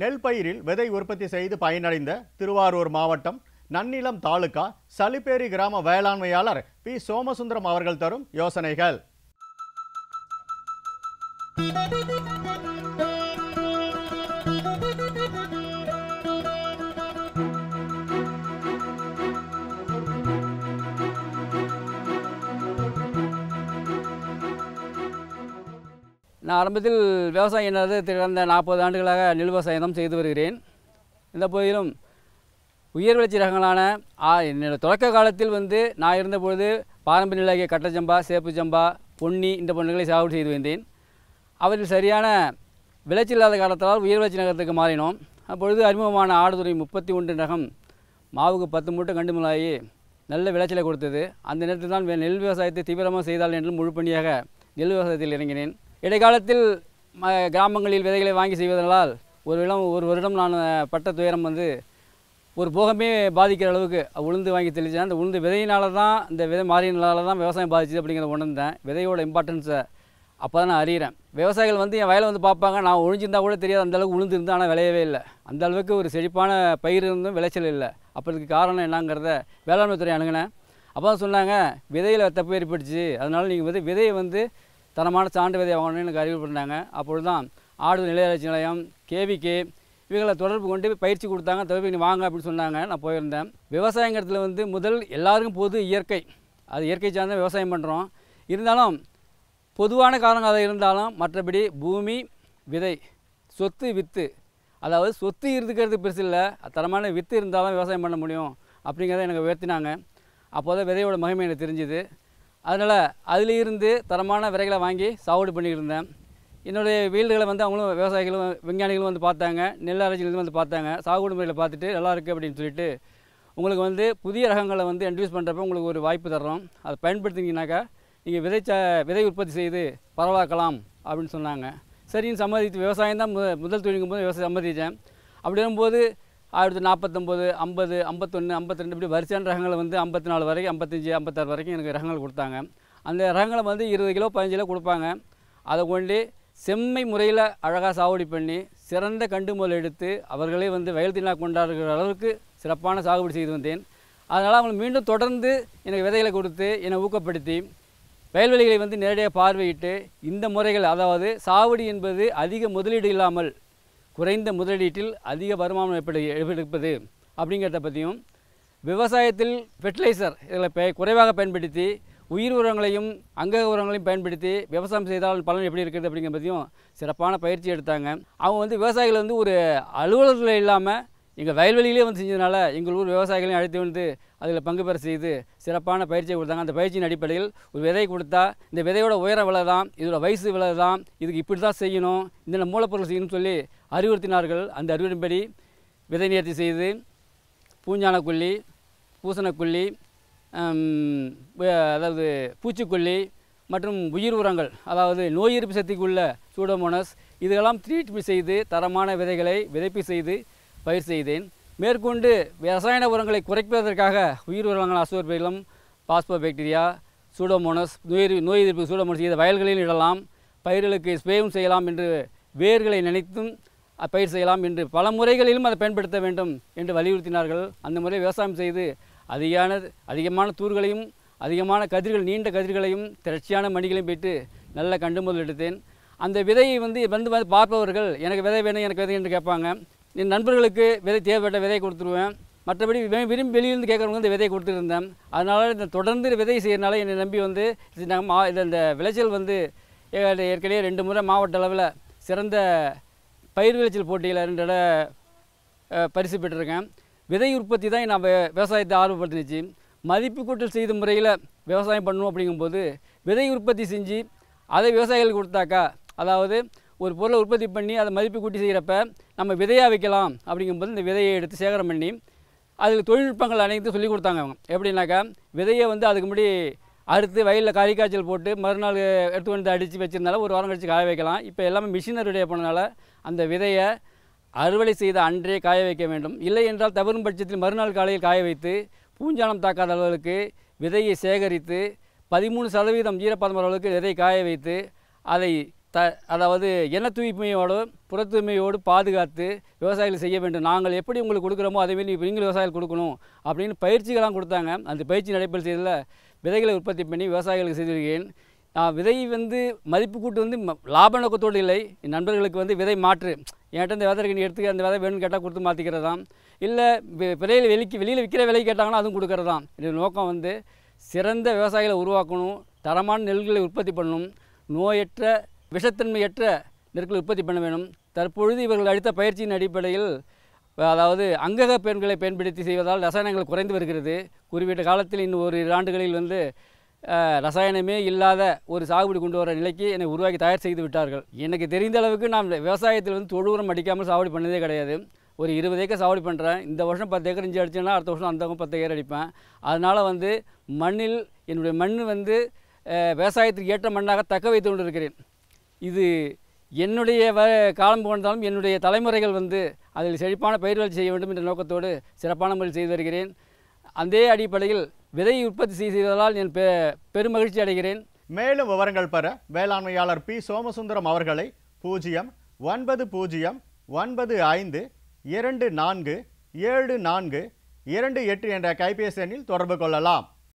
நெல் பயிரில் விதை உற்பத்தி செய்து பயனடைந்த திருவாரூர் மாவட்டம் நன்னிலம் தாலுகா சலிப்பேரி கிராம வேளாண்மையாளர் பி சோமசுந்தரம் அவர்கள் தரும் யோசனைகள் நான் ஆரம்பத்தில் விவசாயம் என்னது கடந்த நாற்பது ஆண்டுகளாக நெல் விவசாயம் செய்து வருகிறேன் இந்த போதிலும் உயர் விளைச்சி ரகங்களான என்னோட தொடக்க காலத்தில் வந்து நான் இருந்தபொழுது பாரம்பரிய நிலையாகிய கட்டச்சம்பா சேப்பு சம்பா பொன்னி இந்த பொண்ணுகளை சாகுபடி செய்து வந்தேன் அவற்றில் சரியான விளைச்சல் இல்லாத காலத்தால் உயர் விளைச்சி நகரத்துக்கு மாறினோம் அப்பொழுது அறிமுகமான ஆடுதுறை முப்பத்தி ஒன்று ரகம் மாவுக்கு பத்து மூட்டை கண்டு மிளாயி நல்ல விளைச்சலை கொடுத்தது அந்த நேரத்தில் தான் நெல் விவசாயத்தை தீவிரமாக செய்தால் என்று முழுப்பணியாக நெல் விவசாயத்தில் இறங்கினேன் இடைக்காலத்தில் ம கிராமங்களில் விதைகளை வாங்கி செய்வதனால் ஒரு இடம் ஒரு வருடம் நான் பட்ட துயரம் வந்து ஒரு போகமே பாதிக்கிற அளவுக்கு உளுந்து வாங்கி தெளித்தேன் அந்த உளுந்து விதையினால தான் இந்த விதை மாறினால தான் விவசாயம் பாதிச்சுது அப்படிங்கிறத உணர்ந்தேன் விதையோட இம்பார்ட்டன்ஸை அப்போ தான் நான் அறிகிறேன் விவசாயிகள் வந்து என் வயலை வந்து பார்ப்பாங்க நான் ஒழிஞ்சிருந்தால் கூட தெரியாது அந்தளவுக்கு உளுந்து இருந்தால் ஆனால் விளையவே இல்லை அந்த அளவுக்கு ஒரு செழிப்பான பயிர் இருந்தும் விளைச்சல் இல்லை அப்போ காரணம் என்னங்கிறத வேளாண்மை துறை அணுகினேன் அப்போ சொன்னாங்க விதையில் தப்பு ஏற்பட்டுச்சு அதனால் நீங்கள் வந்து விதையை வந்து தரமான சான்று விதை வாங்கணும்னு எனக்கு அறிவு பண்ணாங்க அப்பொழுது தான் ஆடு நிலையாட்சி நிலையம் கேவிகே இவங்களை தொடர்பு கொண்டு பயிற்சி கொடுத்தாங்க தொடர்பு நீ வாங்க அப்படின்னு சொன்னாங்க நான் போயிருந்தேன் விவசாயங்கிறதுல வந்து முதல் எல்லாருக்கும் பொது இயற்கை அது இயற்கை சார்ந்த விவசாயம் பண்ணுறோம் இருந்தாலும் பொதுவான காரணம் அதை இருந்தாலும் மற்றபடி பூமி விதை சொத்து வித்து அதாவது சொத்து இருக்கிறது பெருசு இல்லை தரமான வித்து இருந்தாலும் விவசாயம் பண்ண முடியும் அப்படிங்கிறத எனக்கு உயர்த்தினாங்க அப்போதான் தான் விதையோட மகிமை எனக்கு தெரிஞ்சுது அதனால் அதிலிருந்து தரமான விரைகளை வாங்கி சாகுபடி பண்ணிக்கிட்டு இருந்தேன் என்னுடைய வீடுகளை வந்து அவங்களும் விவசாயிகளும் விஞ்ஞானிகளும் வந்து பார்த்தாங்க நெல் அரைச்சிகளும் வந்து பார்த்தாங்க சாகுபடி முறையில் பார்த்துட்டு நல்லா இருக்குது அப்படின்னு சொல்லிட்டு உங்களுக்கு வந்து புதிய ரகங்களை வந்து இன்ட்ரடியூஸ் பண்ணுறப்ப உங்களுக்கு ஒரு வாய்ப்பு தர்றோம் அதை பயன்படுத்திங்கனாக்கா நீங்கள் விதைச்ச விதை உற்பத்தி செய்து பரவாக்கலாம் அப்படின்னு சொன்னாங்க சரின்னு சம்மதித்து விவசாயம் தான் முதல் தொழிலுக்கும் போது விவசாயம் சம்மதித்தேன் அப்படி வரும்போது ஆயிரத்தி நாற்பத்தொம்பது ஐம்பது ஐம்பத்தொன்று ஐம்பத்தி ரெண்டு இப்படி வரிசையான ரகங்களை வந்து ஐம்பத்தி நாலு வரைக்கும் ஐம்பத்தஞ்சு ஐம்பத்தாறு வரைக்கும் எனக்கு ரகங்கள் கொடுத்தாங்க அந்த ரகங்களை வந்து இருபது கிலோ பதினஞ்சு கிலோ கொடுப்பாங்க அதை கொண்டு செம்மை முறையில் அழகாக சாகுபடி பண்ணி சிறந்த கண்டு எடுத்து அவர்களே வந்து வயல் தினா கொண்டாடுகிற அளவுக்கு சிறப்பான சாகுபடி செய்து வந்தேன் அதனால் அவங்களை மீண்டும் தொடர்ந்து எனக்கு விதைகளை கொடுத்து என்னை ஊக்கப்படுத்தி வயல்வெளிகளை வந்து நேரடியாக பார்வையிட்டு இந்த முறைகள் அதாவது சாவடி என்பது அதிக முதலீடு இல்லாமல் குறைந்த முதலீட்டில் அதிக வருமானம் எப்படி எடுப்பது அப்படிங்கிறத பற்றியும் விவசாயத்தில் ஃபெர்டிலைசர் இதில் குறைவாக பயன்படுத்தி உயிர் உரங்களையும் அங்க உரங்களையும் பயன்படுத்தி விவசாயம் செய்தால் பலன் எப்படி இருக்குது அப்படிங்கிற பற்றியும் சிறப்பான பயிற்சி எடுத்தாங்க அவங்க வந்து விவசாயிகள் வந்து ஒரு அலுவலகத்தில் இல்லாமல் எங்கள் வயல்வெளியிலே வந்து செஞ்சதுனால எங்கள் ஊர் விவசாயிகளையும் அழைத்து வந்து அதில் பங்கு பெற செய்து சிறப்பான பயிற்சியை கொடுத்தாங்க அந்த பயிற்சியின் அடிப்படையில் ஒரு விதை கொடுத்தா இந்த விதையோட உயர விலை தான் இதோட வயசு விலை தான் இதுக்கு இப்படி தான் செய்யணும் இந்த மூலப்பொருள் செய்யணும்னு சொல்லி அறிவுறுத்தினார்கள் அந்த அறிவுறுத்தின்படி விதை நேர்த்தி செய்து பூஞ்சானக்குள்ளி பூசணக்குள்ளி அதாவது பூச்சிக்கொல்லி மற்றும் உயிர் உரங்கள் அதாவது நோய் எதிர்ப்பு சக்திக்குள்ள சூடோமோனஸ் இதெல்லாம் ட்ரீட்மெண்ட் செய்து தரமான விதைகளை விதைப்பு செய்து பயிர் செய்தேன் மேற்கொண்டு ரசாயன உரங்களை குறைப்பதற்காக உயிர் உரங்கள் அசுவர்பைலம் பாஸ்போ பேக்டீரியா சூடோமோனஸ் நோய் நோய் எதிர்ப்பு சூடோமோனஸ் இதை வயல்களில் இடலாம் பயிர்களுக்கு ஸ்பேவும் செய்யலாம் என்று வேர்களை நினைத்தும் பயிர் செய்யலாம் என்று பல முறைகளிலும் அதை பயன்படுத்த வேண்டும் என்று வலியுறுத்தினார்கள் அந்த முறை விவசாயம் செய்து அதிகான அதிகமான தூர்களையும் அதிகமான கதிர்கள் நீண்ட கதிர்களையும் திரட்சியான மணிகளையும் பெற்று நல்ல கண்டுமுதல் எடுத்தேன் அந்த விதையை வந்து வந்து பார்ப்பவர்கள் எனக்கு விதை வேணும் எனக்கு விதை என்று கேட்பாங்க என் நண்பர்களுக்கு விதை தேவைப்பட்ட விதையை கொடுத்துருவேன் மற்றபடி விரும்பி வெளியிலிருந்து கேட்குறவங்க இந்த விதையை கொடுத்துருந்தேன் அதனால் இந்த தொடர்ந்து விதை செய்கிறனால என்னை நம்பி வந்து நாங்கள் மா இது இந்த விளைச்சல் வந்து ஏற்கனவே ரெண்டு முறை மாவட்ட அளவில் சிறந்த பயிர் விளைச்சல் போட்டியில் ரெண்டு இட பரிசு பெற்றிருக்கேன் விதை உற்பத்தி தான் நான் விவசாயத்தை ஆர்வப்படுத்தினுச்சு மதிப்பு கூட்டல் செய்த முறையில் விவசாயம் பண்ணணும் அப்படிங்கும்போது விதை உற்பத்தி செஞ்சு அதை விவசாயிகளுக்கு கொடுத்தாக்கா அதாவது ஒரு பொருளை உற்பத்தி பண்ணி அதை மதிப்பு கூட்டி செய்கிறப்ப நம்ம விதையாக வைக்கலாம் அப்படிங்கும்போது இந்த விதையை எடுத்து சேகரம் பண்ணி அதுக்கு தொழில்நுட்பங்கள் அனைத்து சொல்லிக் கொடுத்தாங்க அவங்க எப்படின்னாக்கா விதையை வந்து அதுக்கு முன்னாடி அறுத்து வயலில் கறி காய்ச்சல் போட்டு மறுநாள் எடுத்து வந்து அடித்து வச்சுருந்தாலும் ஒரு வாரம் கழித்து காய வைக்கலாம் இப்போ எல்லாமே மிஷினருடைய போனதால் அந்த விதையை அறுவடை செய்த அன்றே காய வைக்க வேண்டும் இல்லை என்றால் தவறும் பட்சத்தில் மறுநாள் காலையில் காய வைத்து பூஞ்சானம் தாக்காத அளவுக்கு விதையை சேகரித்து பதிமூணு சதவீதம் ஈரப்பதம் அளவுக்கு விதையை காய வைத்து அதை த அதாவது என்ன தூய்மையோடு புற தூய்மையோடு பாதுகாத்து விவசாயிகள் செய்ய வேண்டும் நாங்கள் எப்படி உங்களுக்கு கொடுக்குறோமோ மாதிரி நீங்கள் விவசாயிகள் கொடுக்கணும் அப்படின்னு பயிற்சிகள்லாம் கொடுத்தாங்க அந்த பயிற்சி நடைபெற செய்ததில் விதைகளை உற்பத்தி பண்ணி விவசாயிகளுக்கு செய்திருக்கேன் விதை வந்து மதிப்பு கூட்டு வந்து லாப நோக்கத்தோடு இல்லை நண்பர்களுக்கு வந்து விதை மாற்று என்கிட்ட இந்த விதை நீ எடுத்து அந்த விதை வேணும்னு கேட்டால் கொடுத்து மாற்றிக்கிறது தான் இல்லை விலையில் வெளிக்கு வெளியில் விற்கிற விலை கேட்டாங்கன்னா அதுவும் கொடுக்கறது தான் நோக்கம் வந்து சிறந்த விவசாயிகளை உருவாக்கணும் தரமான நெல்களை உற்பத்தி பண்ணணும் நோயற்ற விஷத்தன்மையற்ற நெற்கள் உற்பத்தி பண்ண வேண்டும் தற்பொழுது இவர்கள் அளித்த பயிற்சியின் அடிப்படையில் அதாவது அங்கக பெண்களை பயன்படுத்தி செய்வதால் ரசாயனங்கள் குறைந்து வருகிறது குறிப்பிட்ட காலத்தில் இன்னும் ஒரு ஆண்டுகளில் வந்து ரசாயனமே இல்லாத ஒரு சாகுபடி கொண்டு வர நிலைக்கு என்னை உருவாக்கி தயார் செய்து விட்டார்கள் எனக்கு தெரிந்த அளவுக்கு நான் விவசாயத்தில் வந்து தொழு உரம் அடிக்காமல் சாகுபடி பண்ணதே கிடையாது ஒரு இருபது ஏக்கர் சாகுபடி பண்ணுறேன் இந்த வருஷம் பத்து ஏக்கர் இஞ்சி அடிச்சேன்னா அடுத்த வருஷம் அந்த பத்து ஏக்கர் அடிப்பேன் அதனால் வந்து மண்ணில் என்னுடைய மண் வந்து விவசாயத்திற்கு ஏற்ற மண்ணாக தக்க வைத்து கொண்டிருக்கிறேன் இது என்னுடைய வ காலம் போனாலும் என்னுடைய தலைமுறைகள் வந்து அதில் செழிப்பான பயிர்கள் செய்ய வேண்டும் என்ற நோக்கத்தோடு சிறப்பான முறையில் செய்து வருகிறேன் அதே அடிப்படையில் விதை உற்பத்தி செய்ததால் நான் பெ பெருமகிழ்ச்சி அடைகிறேன் மேலும் விவரங்கள் பெற வேளாண்மையாளர் பி சோமசுந்தரம் அவர்களை பூஜ்ஜியம் ஒன்பது பூஜ்ஜியம் ஒன்பது ஐந்து இரண்டு நான்கு ஏழு நான்கு இரண்டு எட்டு என்ற கைபேசி எண்ணில் தொடர்பு கொள்ளலாம்